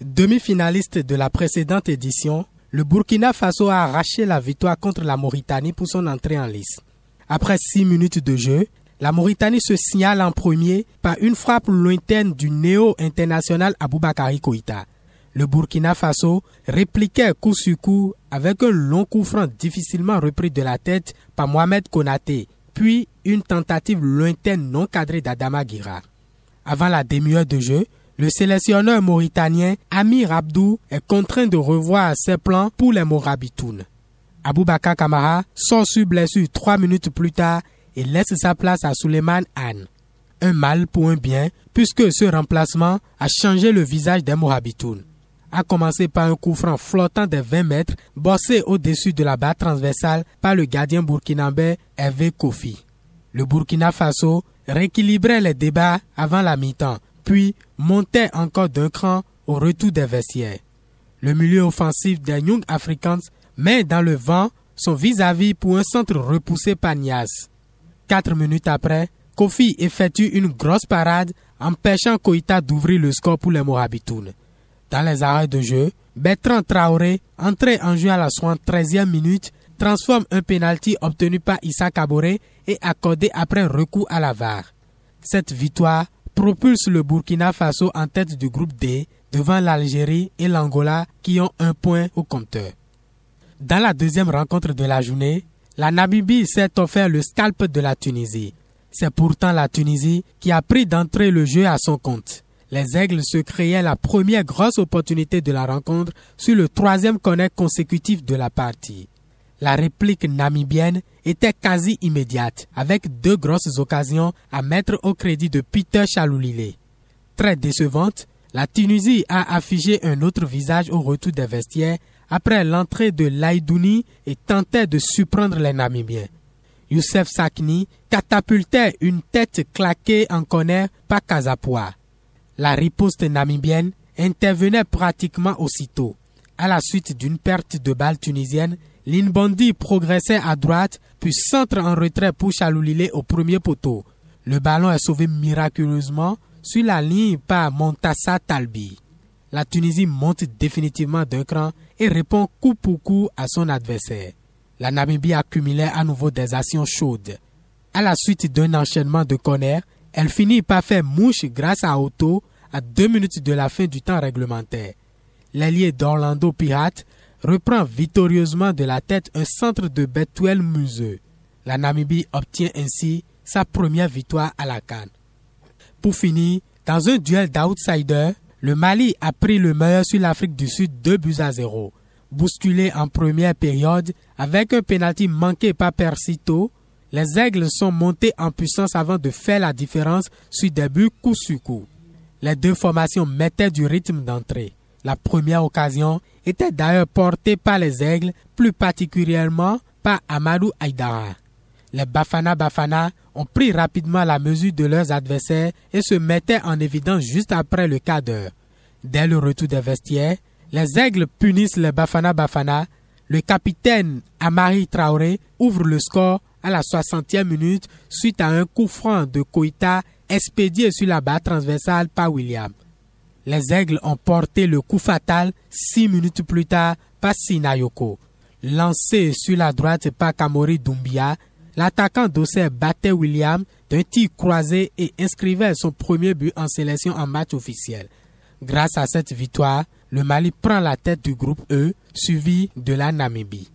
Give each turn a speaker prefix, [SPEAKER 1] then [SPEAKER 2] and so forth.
[SPEAKER 1] Demi-finaliste de la précédente édition, le Burkina Faso a arraché la victoire contre la Mauritanie pour son entrée en lice. Après six minutes de jeu, la Mauritanie se signale en premier par une frappe lointaine du néo-international Aboubakari Koïta. Le Burkina Faso répliquait coup sur coup avec un long coup franc difficilement repris de la tête par Mohamed Konaté, puis une tentative lointaine non cadrée d'Adama Guira. Avant la demi-heure de jeu, le sélectionneur mauritanien Amir Abdou est contraint de revoir ses plans pour les Morabitounes. Aboubaka Kamara sort sur blessure trois minutes plus tard et laisse sa place à Suleiman Anne. Un mal pour un bien, puisque ce remplacement a changé le visage des Mohabitounes. A commencé par un coup franc flottant de 20 mètres, bossé au-dessus de la barre transversale par le gardien burkinabé Hervé Kofi. Le Burkina Faso rééquilibrait les débats avant la mi-temps, puis montait encore d'un cran au retour des vestiaires. Le milieu offensif des Young Africans met dans le vent son vis-à-vis pour un centre repoussé par Nias. Quatre minutes après, Kofi effectue une grosse parade empêchant Koita d'ouvrir le score pour les Mohabitounes. Dans les arrêts de jeu, Bertrand Traoré, entré en jeu à la 73e minute, transforme un pénalty obtenu par Issa Kabore et accordé après recours à la VAR. Cette victoire propulse le Burkina Faso en tête du groupe D devant l'Algérie et l'Angola qui ont un point au compteur. Dans la deuxième rencontre de la journée, la Namibie s'est offert le scalp de la Tunisie. C'est pourtant la Tunisie qui a pris d'entrée le jeu à son compte. Les Aigles se créaient la première grosse opportunité de la rencontre sur le troisième connect consécutif de la partie la réplique namibienne était quasi immédiate, avec deux grosses occasions à mettre au crédit de Peter Chaloulilé. Très décevante, la Tunisie a affiché un autre visage au retour des vestiaires après l'entrée de Laïdouni et tentait de surprendre les Namibiens. Youssef Sakni catapultait une tête claquée en corner par Kazapoua. La riposte namibienne intervenait pratiquement aussitôt. À la suite d'une perte de balle tunisienne, Linbondi progressait à droite, puis centre en retrait pour Chaloulilé au premier poteau. Le ballon est sauvé miraculeusement sur la ligne par Montassa Talbi. La Tunisie monte définitivement d'un cran et répond coup pour coup à son adversaire. La Namibie accumulait à nouveau des actions chaudes. À la suite d'un enchaînement de corners, elle finit par faire mouche grâce à Otto à deux minutes de la fin du temps réglementaire. L'allié d'Orlando Pirates reprend victorieusement de la tête un centre de Betuel Museu. La Namibie obtient ainsi sa première victoire à la Cannes. Pour finir, dans un duel d'outsider, le Mali a pris le meilleur sur l'Afrique du Sud 2 buts à 0. Bousculé en première période avec un pénalty manqué par Persito, les Aigles sont montés en puissance avant de faire la différence sur des buts coup sur coup. Les deux formations mettaient du rythme d'entrée. La première occasion était d'ailleurs portée par les Aigles, plus particulièrement par Amadou Aïdara. Les Bafana Bafana ont pris rapidement la mesure de leurs adversaires et se mettaient en évidence juste après le quart d'heure. Dès le retour des vestiaires, les Aigles punissent les Bafana Bafana. Le capitaine Amari Traoré ouvre le score à la 60e minute suite à un coup franc de Koita expédié sur la barre transversale par William. Les Aigles ont porté le coup fatal six minutes plus tard par Sinayoko. Lancé sur la droite par Kamori Doumbia, l'attaquant d'Osser battait William d'un tir croisé et inscrivait son premier but en sélection en match officiel. Grâce à cette victoire, le Mali prend la tête du groupe E, suivi de la Namibie.